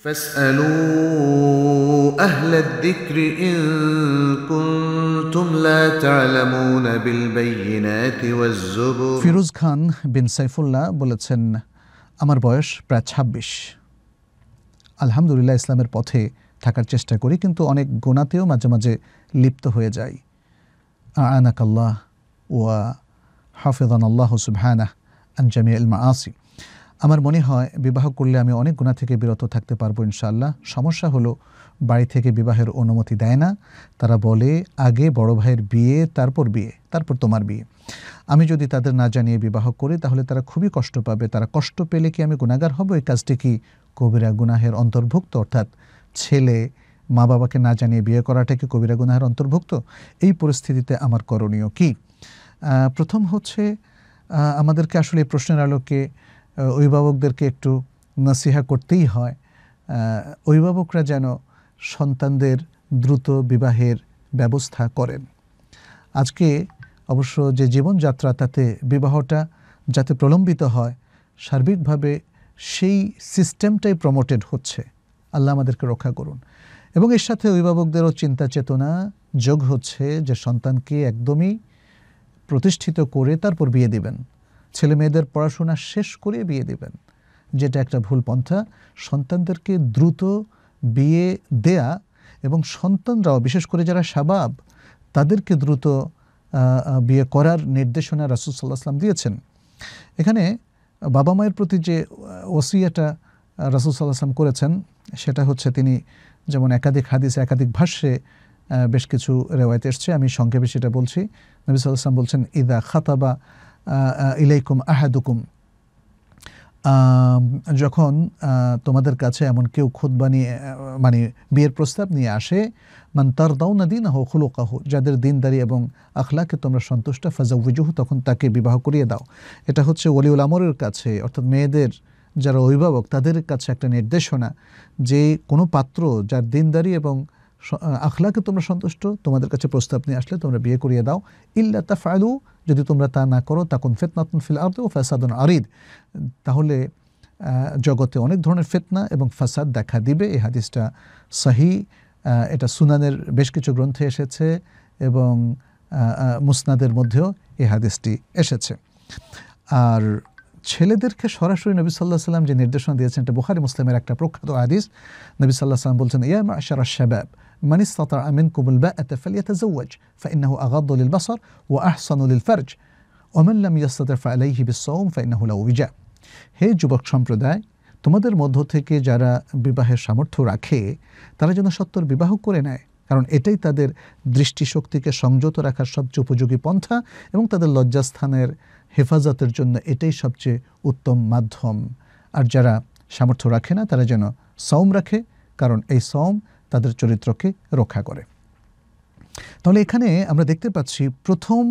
فاسألوا أهل الذكر إن كنتم لا تعلمون بالبينات والزبر ফিরোজ খান বিন সাইফুল্লাহ বলেছেন আমার বয়স প্রায় ছাব্বিশ আলহামদুলিল্লাহ ইসলামের পথে থাকার চেষ্টা করি কিন্তু অনেক গোনাতেও মাঝে মাঝে লিপ্ত হয়ে যাই আনাকাল্লাহ আল্লাহ ওয়া হাফিদান আল্লাহ সুবহানাহ আন জামি আল মাআসি আমার মনে হয় বিবাহ করলে আমি অনেক গুণা থেকে বিরত থাকতে পারবো ইনশাল্লাহ সমস্যা হলো বাড়ি থেকে বিবাহের অনুমতি দেয় না তারা বলে আগে বড় ভাইয়ের বিয়ে তারপর বিয়ে তারপর তোমার বিয়ে আমি যদি তাদের না জানিয়ে বিবাহ করি তাহলে তারা খুবই কষ্ট পাবে তারা কষ্ট পেলে কি আমি গুণাগার হব এই কাজটি কি কবিরা গুনাহের অন্তর্ভুক্ত অর্থাৎ ছেলে মা বাবাকে না জানিয়ে বিয়ে করাটা কি কবিরা গুনাহের অন্তর্ভুক্ত এই পরিস্থিতিতে আমার করণীয় কি প্রথম হচ্ছে আমাদেরকে আসলে প্রশ্নের আলোকে অভিভাবকদেরকে একটু নসিহা করতেই হয় অভিভাবকরা যেন সন্তানদের দ্রুত বিবাহের ব্যবস্থা করেন আজকে অবশ্য যে জীবনযাত্রা তাতে বিবাহটা যাতে প্রলম্বিত হয় সার্বিকভাবে সেই সিস্টেমটাই প্রমোটেড হচ্ছে আল্লাহ আমাদেরকে রক্ষা করুন এবং এর সাথে অভিভাবকদেরও চিন্তা চেতনা যোগ হচ্ছে যে সন্তানকে একদমই প্রতিষ্ঠিত করে তারপর বিয়ে দিবেন ছেলে মেয়েদের পড়াশোনা শেষ করে বিয়ে দেবেন যেটা একটা ভুল পন্থা সন্তানদেরকে দ্রুত বিয়ে দেয়া এবং সন্তানরাও বিশেষ করে যারা সাবাব তাদেরকে দ্রুত বিয়ে করার নির্দেশনা রাসুল সাল্লাহ আসলাম দিয়েছেন এখানে বাবা মায়ের প্রতি যে ওসিয়াটা রাসুল সাল্লাহ আসলাম করেছেন সেটা হচ্ছে তিনি যেমন একাধিক হাদিসে একাধিক ভাষ্যে বেশ কিছু রেওয়ায়ত এসছে আমি সংক্ষেপে সেটা বলছি নবী সাল্লাহ আসলাম বলছেন ইদা খাতাবা ইলাইকুম আহাদুকুম যখন তোমাদের কাছে এমন কেউ খোদ বানিয়ে মানে বিয়ের প্রস্তাব নিয়ে আসে মানে তার দাও না দিন হো কাহু যাদের দিনদারি এবং আখলাকে তোমরা সন্তুষ্ট ফাজাউজুহু তখন তাকে বিবাহ করিয়ে দাও এটা হচ্ছে ওলিউল আমরের কাছে অর্থাৎ মেয়েদের যারা অভিভাবক তাদের কাছে একটা নির্দেশনা যে কোনো পাত্র যার দিনদারি এবং আখলাকে তোমরা সন্তুষ্ট তোমাদের কাছে প্রস্তাব নিয়ে আসলে তোমরা বিয়ে করিয়ে দাও ইল্লা তা ফায়দু যদি তোমরা তা না করো তখন ফেতনাতুন ফিল আর্দ ও ফ্যাসাদুন আরিদ তাহলে জগতে অনেক ধরনের ফেতনা এবং ফাসাদ দেখা দিবে এই হাদিসটা সাহি এটা সুনানের বেশ কিছু গ্রন্থে এসেছে এবং মুসনাদের মধ্যেও এই হাদিসটি এসেছে আর ছেলেদেরকে সরাসরি নবী সাল্লাহ সাল্লাম যে নির্দেশনা দিয়েছেন এটা বুখারী মুসলিমের একটা প্রখ্যাত আদিস নবী সাল্লাহ বলছেন ইয়া মাশার শাবাব من استطاع منكم الباءة فليتزوج فإنه أغض للبصر وأحصن للفرج ومن لم يستطع فعليه بالصوم فإنه له وجاء হে যুবক সম্প্রদায় তোমাদের মধ্য থেকে যারা বিবাহের সামর্থ্য রাখে তারা যেন সত্তর বিবাহ করে নেয় কারণ এটাই তাদের দৃষ্টিশক্তিকে সংযত রাখার সবচেয়ে উপযোগী পন্থা এবং তাদের লজ্জাস্থানের হেফাজতের জন্য এটাই সবচেয়ে উত্তম মাধ্যম আর যারা সামর্থ্য রাখে না তারা যেন সম রাখে কারণ এই সম তাদের চরিত্রকে রক্ষা করে তাহলে এখানে আমরা দেখতে পাচ্ছি প্রথম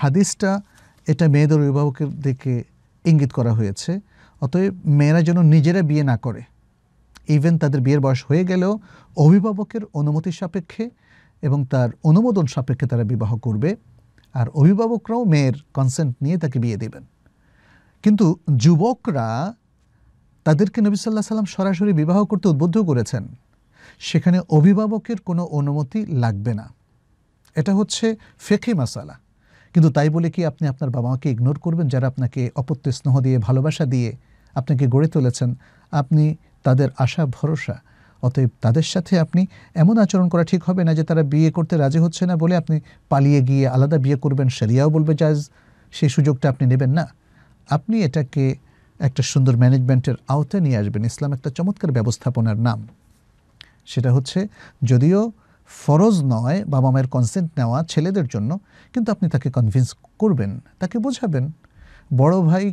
হাদিসটা এটা মেয়েদের অভিভাবকের দিকে ইঙ্গিত করা হয়েছে অতএব মেয়েরা যেন নিজেরা বিয়ে না করে ইভেন তাদের বিয়ের বয়স হয়ে গেলেও অভিভাবকের অনুমতি সাপেক্ষে এবং তার অনুমোদন সাপেক্ষে তারা বিবাহ করবে আর অভিভাবকরাও মেয়ের কনসেন্ট নিয়ে তাকে বিয়ে দেবেন কিন্তু যুবকরা তাদেরকে নবী সাল্লাহ সাল্লাম সরাসরি বিবাহ করতে উদ্বুদ্ধ করেছেন সেখানে অভিভাবকের কোনো অনুমতি লাগবে না এটা হচ্ছে ফেকে মাসালা কিন্তু তাই বলে কি আপনি আপনার বাবা মাকে ইগনোর করবেন যারা আপনাকে অপত্য স্নেহ দিয়ে ভালোবাসা দিয়ে আপনাকে গড়ে তুলেছেন আপনি তাদের আশা ভরসা অতএব তাদের সাথে আপনি এমন আচরণ করা ঠিক হবে না যে তারা বিয়ে করতে রাজি হচ্ছে না বলে আপনি পালিয়ে গিয়ে আলাদা বিয়ে করবেন সেরিয়াও বলবে জাজ সেই সুযোগটা আপনি নেবেন না আপনি এটাকে একটা সুন্দর ম্যানেজমেন্টের আওতায় নিয়ে আসবেন ইসলাম একটা চমৎকার ব্যবস্থাপনার নাম সেটা হচ্ছে যদিও ফরজ নয় বাবা মায়ের কনসেন্ট নেওয়া ছেলেদের জন্য কিন্তু আপনি তাকে কনভিন্স করবেন তাকে বোঝাবেন বড় ভাই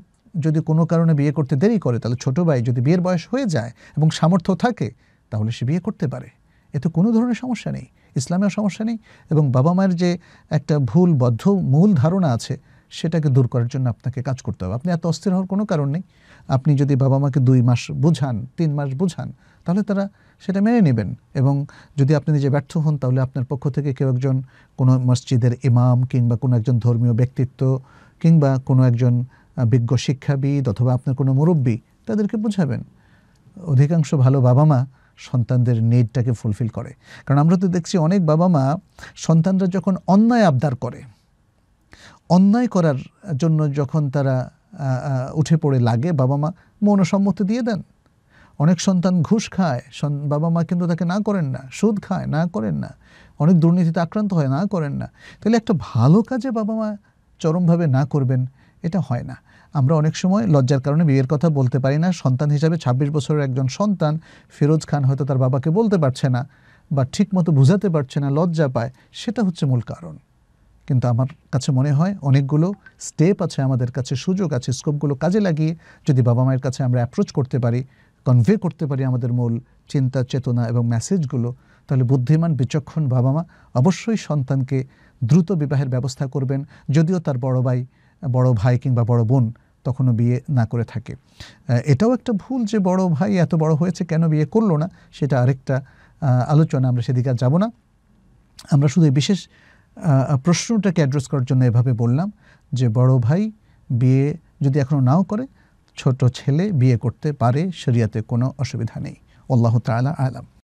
যদি কোনো কারণে বিয়ে করতে দেরি করে তাহলে ছোট ভাই যদি বিয়ের বয়স হয়ে যায় এবং সামর্থ্য থাকে তাহলে সে বিয়ে করতে পারে এতে কোনো ধরনের সমস্যা নেই ইসলামেও সমস্যা নেই এবং বাবা মায়ের যে একটা ভুল বদ্ধ মূল ধারণা আছে সেটাকে দূর করার জন্য আপনাকে কাজ করতে হবে আপনি এত অস্থির হওয়ার কোনো কারণ নেই আপনি যদি বাবা মাকে দুই মাস বুঝান তিন মাস বুঝান তাহলে তারা সেটা মেনে নেবেন এবং যদি আপনি নিজে ব্যর্থ হন তাহলে আপনার পক্ষ থেকে কেউ একজন কোনো মসজিদের ইমাম কিংবা কোনো একজন ধর্মীয় ব্যক্তিত্ব কিংবা কোনো একজন বিজ্ঞ শিক্ষাবিদ অথবা আপনার কোনো মুরব্বী তাদেরকে বোঝাবেন অধিকাংশ ভালো বাবা মা সন্তানদের নেটটাকে ফুলফিল করে কারণ আমরা তো দেখছি অনেক বাবা মা সন্তানরা যখন অন্যায় আবদার করে অন্যায় করার জন্য যখন তারা উঠে পড়ে লাগে বাবা মা মনসম্মতি দিয়ে দেন অনেক সন্তান ঘুষ খায় বাবা মা কিন্তু তাকে না করেন না সুদ খায় না করেন না অনেক দুর্নীতিতে আক্রান্ত হয় না করেন না তাহলে একটা ভালো কাজে বাবা মা চরমভাবে না করবেন এটা হয় না আমরা অনেক সময় লজ্জার কারণে বিয়ের কথা বলতে পারি না সন্তান হিসাবে ২৬ বছরের একজন সন্তান ফিরোজ খান হয়তো তার বাবাকে বলতে পারছে না বা ঠিক মতো বুঝাতে পারছে না লজ্জা পায় সেটা হচ্ছে মূল কারণ কিন্তু আমার কাছে মনে হয় অনেকগুলো স্টেপ আছে আমাদের কাছে সুযোগ আছে স্কোপগুলো কাজে লাগিয়ে যদি বাবা মায়ের কাছে আমরা অ্যাপ্রোচ করতে পারি কনভে করতে পারি আমাদের মূল চিন্তা চেতনা এবং মেসেজগুলো তাহলে বুদ্ধিমান বিচক্ষণ বাবা মা অবশ্যই সন্তানকে দ্রুত বিবাহের ব্যবস্থা করবেন যদিও তার বড় ভাই বড় ভাই কিংবা বড় বোন তখনও বিয়ে না করে থাকে এটাও একটা ভুল যে বড় ভাই এত বড় হয়েছে কেন বিয়ে করলো না সেটা আরেকটা আলোচনা আমরা সেদিকে আর যাব না আমরা শুধু বিশেষ প্রশ্নটাকে অ্যাড্রেস করার জন্য এভাবে বললাম যে বড় ভাই বিয়ে যদি এখনও নাও করে ছোট ছেলে বিয়ে করতে পারে শরিয়াতে কোনো অসুবিধা নেই আল্লাহ তালা আলাম